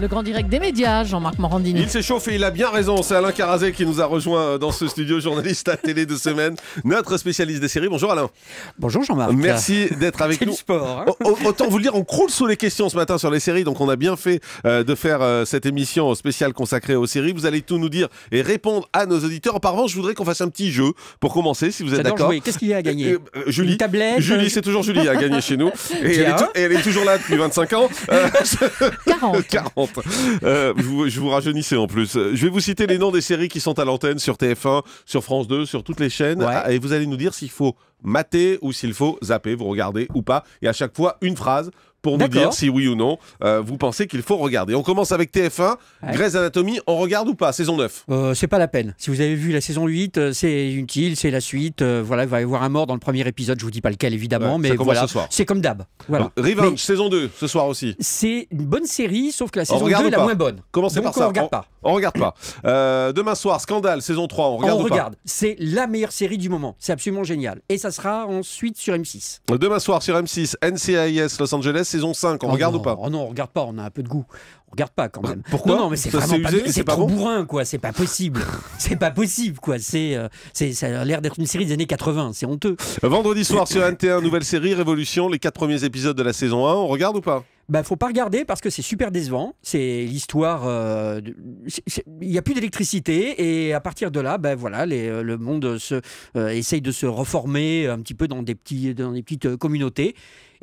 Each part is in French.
Le grand direct des médias, Jean-Marc Morandini. Il s'est chauffé il a bien raison. C'est Alain Carazé qui nous a rejoint dans ce studio, journaliste à télé de semaine, notre spécialiste des séries. Bonjour Alain. Bonjour Jean-Marc. Merci d'être avec nous. sport. Hein. Autant vous le dire, on croule sous les questions ce matin sur les séries, donc on a bien fait euh, de faire euh, cette émission spéciale consacrée aux séries. Vous allez tout nous dire et répondre à nos auditeurs. Par contre, je voudrais qu'on fasse un petit jeu pour commencer, si vous êtes d'accord. Qu'est-ce qu'il y a à gagner euh, Julie. tablette. Julie, c'est toujours Julie à gagner chez nous. Et elle, est toujours là depuis 25 ans. 40. 40. Euh, je vous rajeunissais en plus. Je vais vous citer les noms des séries qui sont à l'antenne sur TF1, sur France 2, sur toutes les chaînes. Et vous allez nous dire s'il faut mater ou s'il faut zapper, vous regardez ou pas. Et à chaque fois, une phrase pour nous dire si oui ou non euh, vous pensez qu'il faut regarder. On commence avec TF1, Grey's Anatomy, on regarde ou pas Saison 9 euh, C'est pas la peine. Si vous avez vu la saison 8, euh, c'est utile, c'est la suite. voilà, il va y avoir un mort dans le premier épisode, je vous dis pas lequel évidemment, mais voilà. C'est comme d'hab. Revenge, saison 2, ce soir aussi. C'est une bonne série, sauf que la saison 2 est la moins bonne. on Regarde pas. on regarde pas. demain soir, Scandale, saison 3, on regarde on regarde. C'est la meilleure série du moment. C'est absolument génial. Et ça sera ensuite sur M6. Demain soir sur M6, NCIS Los Angeles saison 5 On oh regarde ou pas oh Non, on regarde pas, on a un peu de goût. On regarde pas quand bah, même. Pourquoi Non, mais c'est pas, trop bourrin quoi, c'est pas possible. c'est pas possible quoi, c'est euh, c'est, ça a l'air d'être une série des années 80, c'est honteux. Vendredi soir sur NT1, nouvelle série Révolution, les quatre premiers épisodes de la saison 1, on regarde ou pas bah, faut pas regarder parce que c'est super décevant. C'est l'histoire. Euh, il y n'y a plus d'électricité et à partir de là, ben voilà, euh, le monde se, essaye de se reformer un petit peu dans des, petits, dans des petites communautés.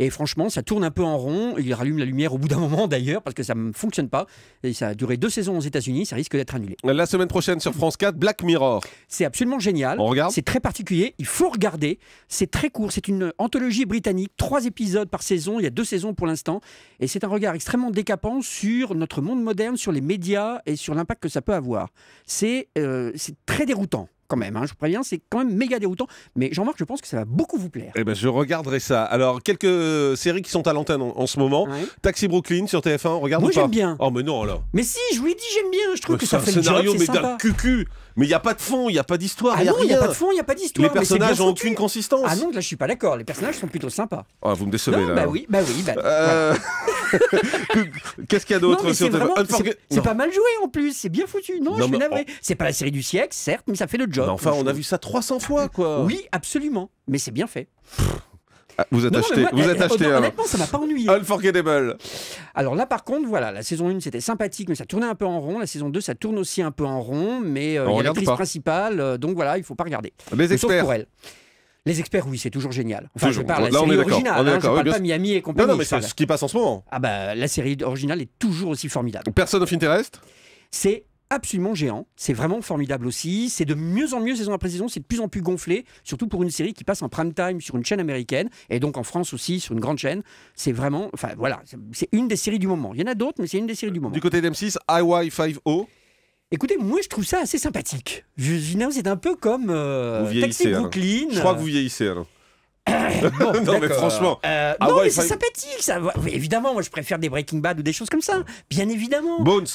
Et franchement, ça tourne un peu en rond. Il rallume la lumière au bout d'un moment d'ailleurs, parce que ça ne fonctionne pas. Et ça a duré deux saisons aux États-Unis, ça risque d'être annulé. La semaine prochaine sur France 4, Black Mirror. C'est absolument génial. On regarde. C'est très particulier. Il faut regarder. C'est très court. C'est une anthologie britannique. Trois épisodes par saison. Il y a deux saisons pour l'instant. Et c'est un regard extrêmement décapant sur notre monde moderne, sur les médias et sur l'impact que ça peut avoir. C'est euh, très déroutant quand même, hein, je vous préviens, c'est quand même méga déroutant. Mais Jean-Marc, je pense que ça va beaucoup vous plaire. Eh ben, je regarderai ça. Alors, quelques séries qui sont à l'antenne en, ce moment. Taxi Brooklyn sur TF1, regarde Moi, j'aime bien. Oh, mais non, alors. Mais si, je vous l'ai dit, j'aime bien. Je trouve que ça, fait le scénario, mais d'un cucu. Mais il n'y a pas de fond, il n'y a pas d'histoire. Ah non, il n'y a pas de fond, il n'y a pas d'histoire. Les personnages n'ont aucune consistance. Ah non, là je suis pas d'accord. Les personnages sont plutôt sympas. Ah, vous me décevez non, là. Bah hein. oui, bah oui. Bah euh, qu'est-ce qu'il y a d'autre sur C'est pas mal joué en plus, c'est bien foutu. Non, je suis navré. C'est pas la série du siècle, certes, mais ça fait le job. enfin, on a vu ça 300 fois quoi. Oui, absolument. Mais c'est bien fait. Ah, vous êtes acheté. vous êtes acheté. Hein. honnêtement, ça m'a pas ennuyé. Unforgettable. Alors là, par contre, voilà, la saison 1 c'était sympathique, mais ça tournait un peu en rond. La saison 2 ça tourne aussi un peu en rond, mais euh, il y a la principale, euh, donc voilà, il faut pas regarder. Les experts. pour elle. Les experts, oui, c'est toujours génial. Enfin, je parle de la série originale. On hein, parle pas Miami et compagnie. Non, non, mais c'est ce qui passe en ce moment. Ah bah, la série originale est toujours aussi formidable. Personne of Interest C'est absolument géant. C'est vraiment formidable aussi. C'est de mieux en mieux saison après saison. C'est de plus en plus gonflé, surtout pour une série qui passe en prime time sur une chaîne américaine et donc en France aussi sur une grande chaîne. C'est vraiment, enfin voilà, c'est une des séries du moment. Il y en a d'autres, mais c'est une des séries du euh, moment. Du côté d'M6, IY 5O. Écoutez, moi je trouve ça assez sympathique. Je, c'est un peu comme euh, Vous Taxi hein. Brooklyn. Je crois que vous vieillissez hein. alors. non mais franchement. Euh, non mais c'est sympathique ça. Évidemment, moi je préfère des Breaking Bad ou des choses comme ça. Bien évidemment. Bones.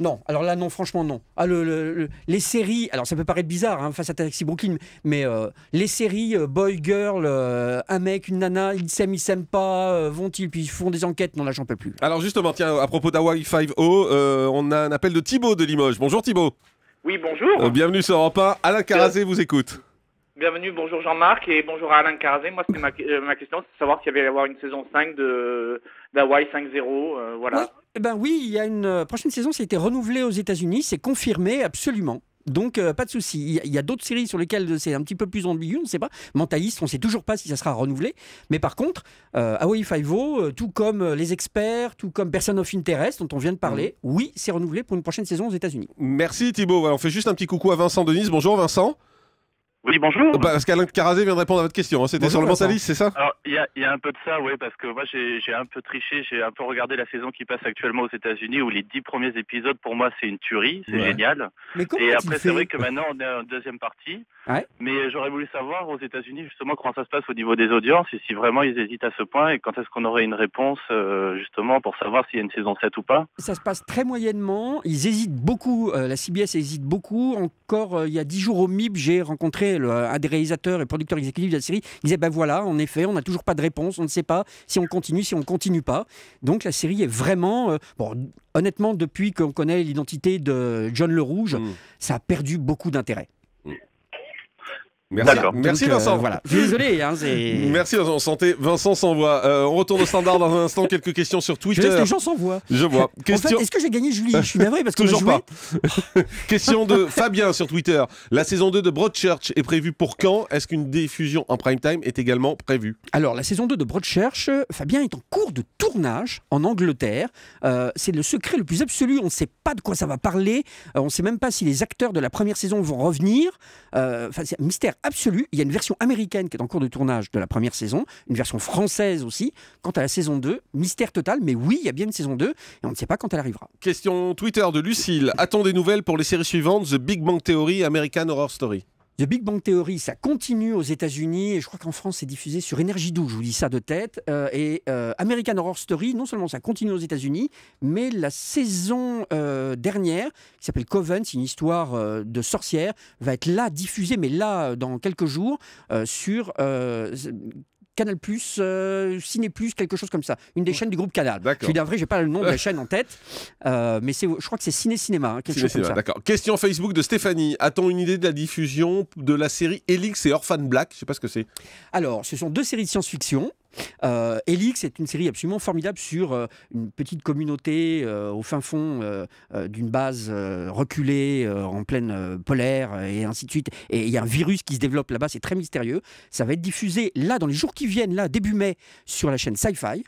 Non, alors là, non, franchement, non. Ah, le, les séries, alors ça peut paraître bizarre hein, face à Taxi Brooklyn, mais euh, les séries euh, Boy Girl, euh, un mec, une nana, ils s'aiment, ils s'aiment pas, vont-ils, puis ils font des enquêtes, non, là, j'en peux plus. Alors justement, tiens, à propos d'Hawaii 5O, on a un appel de Thibaut de Limoges. Bonjour Thibaut. Oui, bonjour. bienvenue sur Europe Alain Carazé vous écoute. Bienvenue, bonjour Jean-Marc et bonjour Alain Carazé. Moi, ma, question, c'est de savoir s'il y avait avoir une saison 5 de 5-0. Euh, voilà. Eh ben oui, il y a une euh, prochaine saison, ça a été renouvelé aux États-Unis, c'est confirmé absolument. Donc, euh, pas de souci. Il y a, d'autres séries sur lesquelles c'est un petit peu plus ambigu, on ne sait pas. Mentaliste, on ne sait toujours pas si ça sera renouvelé. Mais par contre, euh, Hawaii Five-O, tout comme Les Experts, tout comme Person of Interest, dont on vient de parler, mm. oui, c'est renouvelé pour une prochaine saison aux États-Unis. Merci Thibaut. on fait juste un petit coucou à Vincent Denise. Bonjour Vincent. Oui, bonjour. Bah, parce qu'Alain Carazé vient de répondre à votre question. Hein. C'était sur le mentaliste, c'est ça il y, a, un peu de ça, oui, parce que moi, j'ai un peu triché. J'ai un peu regardé la saison qui passe actuellement aux États-Unis, où les dix premiers épisodes, pour moi, c'est une tuerie. C'est génial. Mais Et après, c'est vrai que maintenant, on est en deuxième partie. Mais j'aurais voulu savoir aux États-Unis, justement, comment ça se passe au niveau des audiences et si vraiment ils hésitent à ce point et quand est-ce qu'on aurait une réponse, euh, justement, pour savoir s'il y a une saison 7 ou pas. Ça se passe très moyennement. Ils hésitent beaucoup. Euh, la CBS hésite beaucoup. Encore, euh, il y a dix jours au MIB, j'ai rencontré un des réalisateurs et producteurs exécutifs de la série, disait ben voilà, en effet, on n'a toujours pas de réponse, on ne sait pas si on continue, si on ne continue pas. Donc la série est vraiment. Euh, bon, honnêtement, depuis qu'on connaît l'identité de John le Rouge, hmm. ça a perdu beaucoup d'intérêt. Merci, Merci Vincent. Euh, voilà. Désolé. Hein, merci Vincent. Santé. Vincent s'envoie. Euh, on retourne au standard dans un instant. Quelques questions sur Twitter. Je laisse les gens s'envoient. Je vois. Est-ce que j'ai gagné Julie Je suis navré parce que toujours joué. pas. Question de Fabien sur Twitter. La saison 2 de Broadchurch est prévue pour quand Est-ce qu'une diffusion en prime time est également prévue Alors la saison 2 de Broadchurch, euh, Fabien est en cours de tournage en Angleterre. C'est le secret le plus absolu. On ne sait pas de quoi ça va parler. on ne sait même pas si les acteurs de la première saison vont revenir. Enfin, C'est un mystère absolue. Il y a une version américaine qui est en cours de tournage de la première saison, une version française aussi. Quant à la saison 2, mystère total, mais oui, il y a bien une saison 2 et on ne sait pas quand elle arrivera. Question Twitter de Lucille. a des nouvelles pour les séries suivantes The Big Bang Theory, American Horror Story The Big Bang Theory, ça continue aux États-Unis et je crois qu'en France, c'est diffusé sur Énergie 12, je vous dis ça de tête. Euh, et euh, American Horror Story, non seulement ça continue aux États-Unis, mais la saison euh, dernière, qui s'appelle Coven, c'est une histoire de sorcière, va être là diffusée, mais là, dans quelques jours, sur Canal+, euh, Ciné+, quelque chose comme ça. Une des chaînes du groupe Canal. Je suis je j'ai pas le nom de la chaîne en tête, euh, mais je crois que c'est Ciné Cinéma, hein, D'accord. Question Facebook de Stéphanie. A-t-on une idée de la diffusion de la série Elix et Orphan Black Je sais pas ce que c'est. Alors, ce sont deux séries de science-fiction. Euh, Elix est une série absolument formidable sur euh, une petite communauté euh, au fin fond d'une base reculée en pleine polaire et ainsi de suite. Et il y a un virus qui se développe là-bas, c'est très mystérieux. Ça va être diffusé là dans les jours qui viennent, là début mai, sur la chaîne Sci-Fi.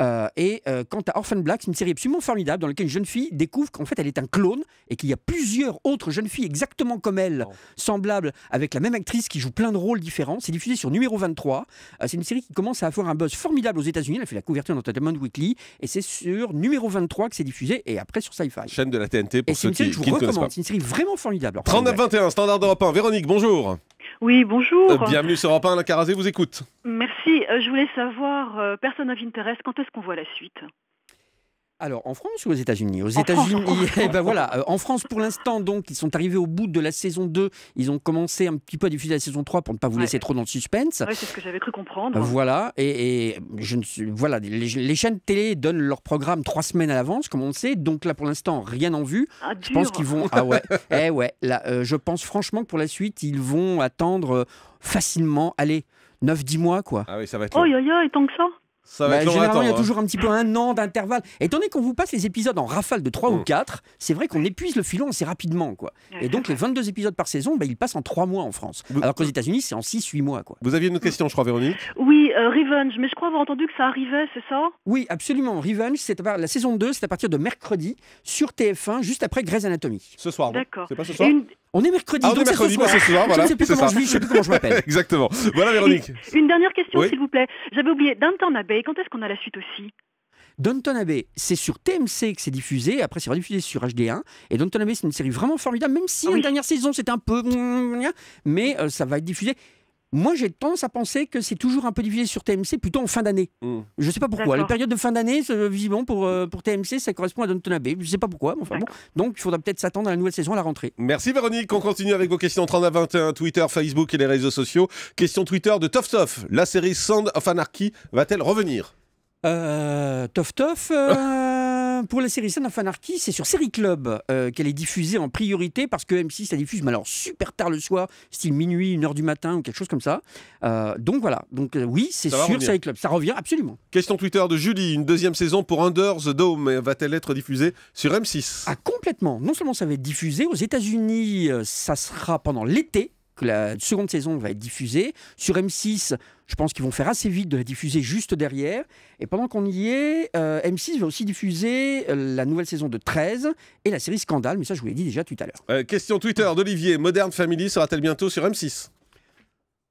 Euh, et euh, quant à Orphan Black, c'est une série absolument formidable dans laquelle une jeune fille découvre qu'en fait elle est un clone et qu'il y a plusieurs autres jeunes filles exactement comme elle, semblables, avec la même actrice qui joue plein de rôles différents. C'est diffusé sur numéro 23. Euh, c'est une série qui commence à avoir un buzz formidable aux États-Unis. Elle fait la couverture dans d'Entertainment Weekly et c'est sur numéro 23 que c'est diffusé et après sur Sci-Fi. Chaîne de la TNT pour et ceux une série que je vous recommande. C'est une série vraiment formidable. 39-21, Standard de 1. Véronique, bonjour. Oui, bonjour. Euh, bienvenue sur Europe 1, Carazé vous écoute. Merci. Euh, je voulais savoir, euh, personne vous intéresse quand est-ce qu'on voit la suite alors, en France ou aux États-Unis Aux États-Unis, eh ben voilà. Euh, en France, pour l'instant, donc, ils sont arrivés au bout de la saison 2. Ils ont commencé un petit peu à diffuser la saison 3 pour ne pas vous laisser trop dans le suspense. Ouais, c'est ce que j'avais cru comprendre. Voilà. Et, je ne suis, voilà, les, chaînes télé donnent leur programme trois semaines à l'avance, comme on le sait. Donc là, pour l'instant, rien en vue. Ah, je pense qu'ils vont. Ah ouais. eh ouais. Là, euh, je pense franchement que pour la suite, ils vont attendre euh, facilement. Allez. 9-10 mois, quoi. Ah oui, ça va être. Oh, yo, et tant que ça. Bah, généralement, il y a hein. toujours un petit peu un an d'intervalle. Étant donné qu'on vous passe les épisodes en rafale de 3 ou 4, mm. c'est vrai qu'on épuise le filon assez rapidement. quoi. Et donc, les 22 épisodes par saison, bah, ils passent en 3 mois en France. Alors qu'aux États-Unis, c'est en 6-8 mois. Quoi. Vous aviez une autre question, je crois, Véronique Oui, euh, Revenge. Mais je crois avoir entendu que ça arrivait, c'est ça Oui, absolument. Revenge, c'est la saison 2, c'est à partir de mercredi sur TF1, juste après Grey's Anatomy. Ce soir. D'accord. C'est pas ce soir on est mercredi. Ah, donc c'est ce, soir. Voilà, je ne sais plus comment je sais plus comment je m'appelle. Exactement. Voilà, Véronique. Une dernière question, s'il vous plaît. J'avais oublié. Downton Abbey, quand est-ce qu'on a la suite aussi Downton Abbey, c'est sur TMC que c'est diffusé. Après, c'est rediffusé sur HD1. Et Downton Abbey, c'est une série vraiment formidable, même si la ah dernière saison, c'était un peu. Mais euh, ça va être diffusé moi j'ai tendance à penser que c'est toujours un peu diffusé sur TMC, plutôt en fin d'année. Hmm. Je ne sais pas pourquoi. La période de fin d'année, euh, visiblement pour, euh, pour TMC, ça correspond à Downton Abbey. Je ne sais pas pourquoi, enfin Donc il faudra peut-être s'attendre à la nouvelle saison à la rentrée. Merci Véronique. On continue avec vos questions 30 à 21, Twitter, Facebook et les réseaux sociaux. Question Twitter de TofTof. La série Sand of Anarchy va-t-elle revenir euh, euh pour la série Son of c'est sur Série Club euh, qu'elle est diffusée en priorité parce que M6 Elle diffuse, mais super tard le soir, style minuit, Une heure du matin ou quelque chose comme ça. Euh, donc voilà, donc euh, oui, c'est sur Série Club, ça revient absolument. Question Twitter de Julie, une deuxième saison pour Under the Dome, va-t-elle être diffusée sur M6 Ah complètement, non seulement ça va être diffusé, aux États-Unis ça sera pendant l'été, que la seconde saison va être diffusée. Sur M6, je pense qu'ils vont faire assez vite de la diffuser juste derrière. Et pendant qu'on y est, euh, M6 va aussi diffuser euh, la nouvelle saison de 13 et la série Scandale, mais ça je vous l'ai dit déjà tout à l'heure. Euh, question Twitter d'Olivier, Modern Family sera-t-elle bientôt sur M6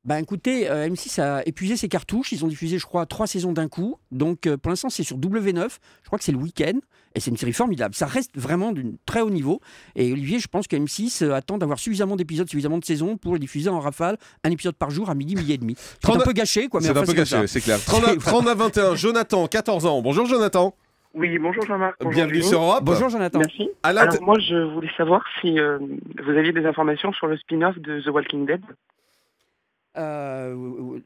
ben écoutez, euh, M6 a épuisé ses cartouches. Ils ont diffusé, je crois, trois saisons d'un coup. Donc euh, pour l'instant, c'est sur W9. Je crois que c'est le week-end. Et c'est une série formidable. Ça reste vraiment d'un très haut niveau. Et Olivier, je pense que M6 euh, attend d'avoir suffisamment d'épisodes, suffisamment de saisons pour les diffuser en rafale, un épisode par jour à midi, midi et demi. C'est un peu gâché, quoi. C'est un peu gâché, c'est clair. 30 21, Jonathan, 14 ans. Bonjour, Jonathan. Oui, bonjour Jean-Marc. Bienvenue sur Europe. Bonjour Jonathan. Merci. Alors moi, je voulais savoir si vous aviez des informations sur le spin-off de The Walking Dead. Euh,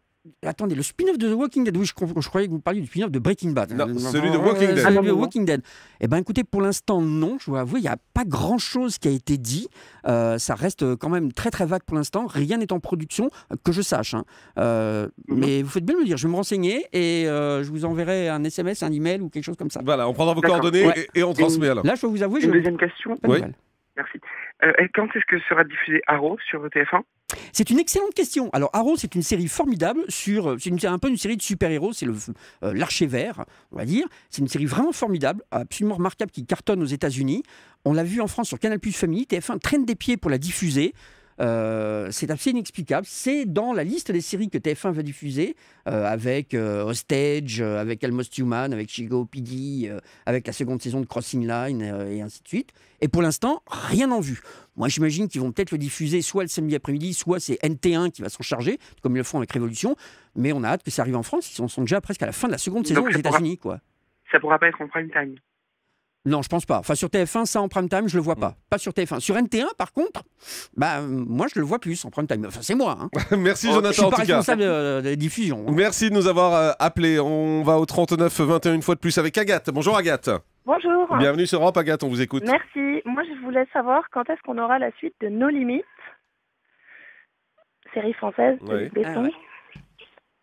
attendez, le spin-off de The Walking Dead. Oui, je, croyais que vous parliez du spin-off de Breaking Bad. Non, celui de Walking Dead. Walking Dead. Eh bien, écoutez, pour l'instant, non. Je vous avoue, il n'y a pas grand-chose qui a été dit. Euh, ça reste euh, quand même très, très vague pour l'instant. Rien n'est en production, que je sache. Hein. Mhm. Mais vous faites bien de me dire. Je vais me renseigner et je vous enverrai un SMS, un email ou quelque chose comme ça. Voilà, on prendra vos coordonnées et, on transmet alors. Là, je vous avouer. je... deuxième question. Merci. Euh, et quand est-ce que sera diffusé Arrow sur TF1 C'est une excellente question. Alors Arrow, c'est une série formidable sur, euh, c'est un peu une série de super-héros, c'est euh, l'archer vert, on va dire. C'est une série vraiment formidable, absolument remarquable, qui cartonne aux États-Unis. On l'a vu en France sur Canal Plus Family. TF1 traîne des pieds pour la diffuser. Euh, c'est assez inexplicable. C'est dans la liste des séries que TF1 va diffuser, euh, avec euh, Hostage, avec Almost Human, avec Chigo Piggy, avec la seconde saison de Crossing Line, et ainsi de suite. Et pour l'instant, rien en vue. Moi, j'imagine qu'ils vont peut-être le diffuser soit le samedi après-midi, soit c'est NT1 qui va s'en charger, comme ils le font avec Révolution. Mais on a hâte que ça arrive en France. Ils sont déjà presque à la fin de la seconde saison aux États-Unis, quoi. Ça pourra pas être en prime time. Non, je pense pas. Enfin, sur TF1, ça en prime time, je le vois pas. Mm. Pas sur TF1. Sur NT1, par contre, bah, euh, moi, je le vois plus en prime time. Enfin, c'est moi. Hein. Merci, oh, Jonathan. Je suis pas responsable euh, de diffusion. Hein. Merci de nous avoir euh, appelés. On va au 39 21 une fois de plus avec Agathe. Bonjour, Agathe. Bonjour. Bienvenue sur Europe, Agathe. On vous écoute. Merci. Moi, je voulais savoir quand est-ce qu'on aura la suite de Nos Limites, série française de ah,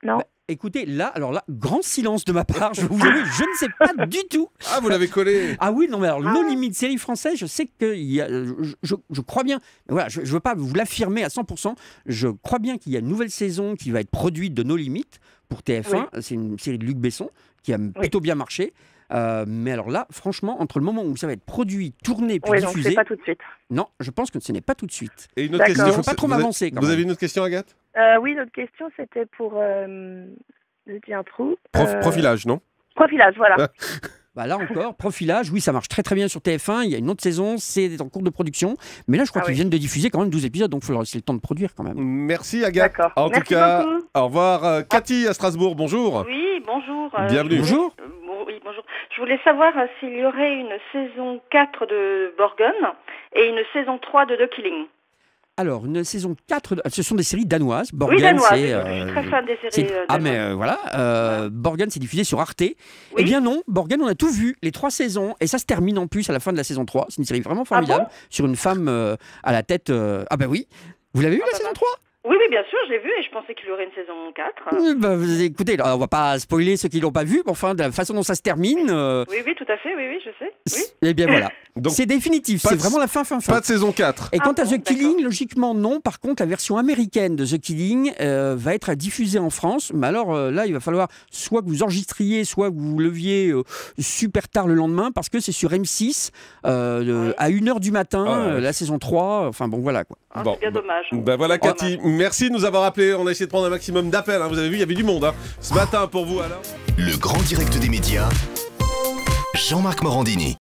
Non. Bah, Écoutez, là, alors là, grand silence de ma part, je je ne sais pas du tout. Ah, vous l'avez collé Ah oui, non, mais alors, ah. No série française, je sais que y a, je, je, crois bien, voilà, je ne veux pas vous l'affirmer à 100%, je crois bien qu'il y a une nouvelle saison qui va être produite de No limites pour TF1, c'est une série de Luc Besson qui a plutôt bien marché. Euh, mais alors là, franchement, entre le moment où ça va être produit, tourné, puis oui, diffusé, n'est pas tout de suite. Non, je pense que ce n'est pas tout de suite. Et une autre question. Je ne veux pas trop m'avancer. vous avez une autre question, Agathe euh, oui, notre question, c'était pour. Euh, j'ai un trou. Euh, profilage, non Profilage, voilà. Bah là encore, profilage, oui, ça marche très très bien sur TF1. Il y a une autre saison, c'est en cours de production. Mais là, je crois ah qu'ils viennent de diffuser quand même 12 épisodes, donc il faut leur laisser le temps de produire quand même. Merci Agathe. En tout cas, beaucoup. au revoir. Euh, Cathy à Strasbourg, bonjour. Oui, bonjour. Bienvenue. Bonjour. Oui, bonjour. Je voulais savoir s'il y aurait une saison 4 de Borgen et une saison 3 de The Killing. Alors, une saison 4, ce sont des séries danoises. Borgen, c'est. ah, mais euh, euh, voilà. Borgen, c'est diffusé sur Arte. Eh bien, non, Borgen, on a tout vu, les trois saisons, et ça se termine en plus à la fin de la saison 3. C'est une série vraiment ah formidable sur une femme euh, à la tête. Ah, ben oui. Vous l'avez vu ah, la bah saison 3 oui, oui, bien sûr, j'ai vu et je pensais qu'il y aurait une saison 4. Bah, écoutez, on va pas spoiler ceux qui l'ont pas vu, mais enfin, de la façon dont ça se termine. Euh, oui, oui, tout à fait, oui, oui, je sais. Eh bien voilà. c'est définitif, c'est vraiment la fin, fin, fin. Pas de saison 4. Et quant ah à The Killing, logiquement non. Par contre, la version américaine de The Killing euh, va être diffusée en France. Mais alors euh, là, il va falloir soit que vous enregistriez, soit que vous leviez super tard le lendemain, parce que c'est sur M6 à 1h du matin, ah la saison 3. Enfin bon, voilà quoi. Ah, c'est bien bah, dommage. Ben voilà, Cathy Merci de nous avoir appelés. On a essayé de prendre un maximum d'appels. Hein. Vous avez vu, il y avait du monde hein. ce matin pour vous, Le grand direct des médias, Jean-Marc Morandini.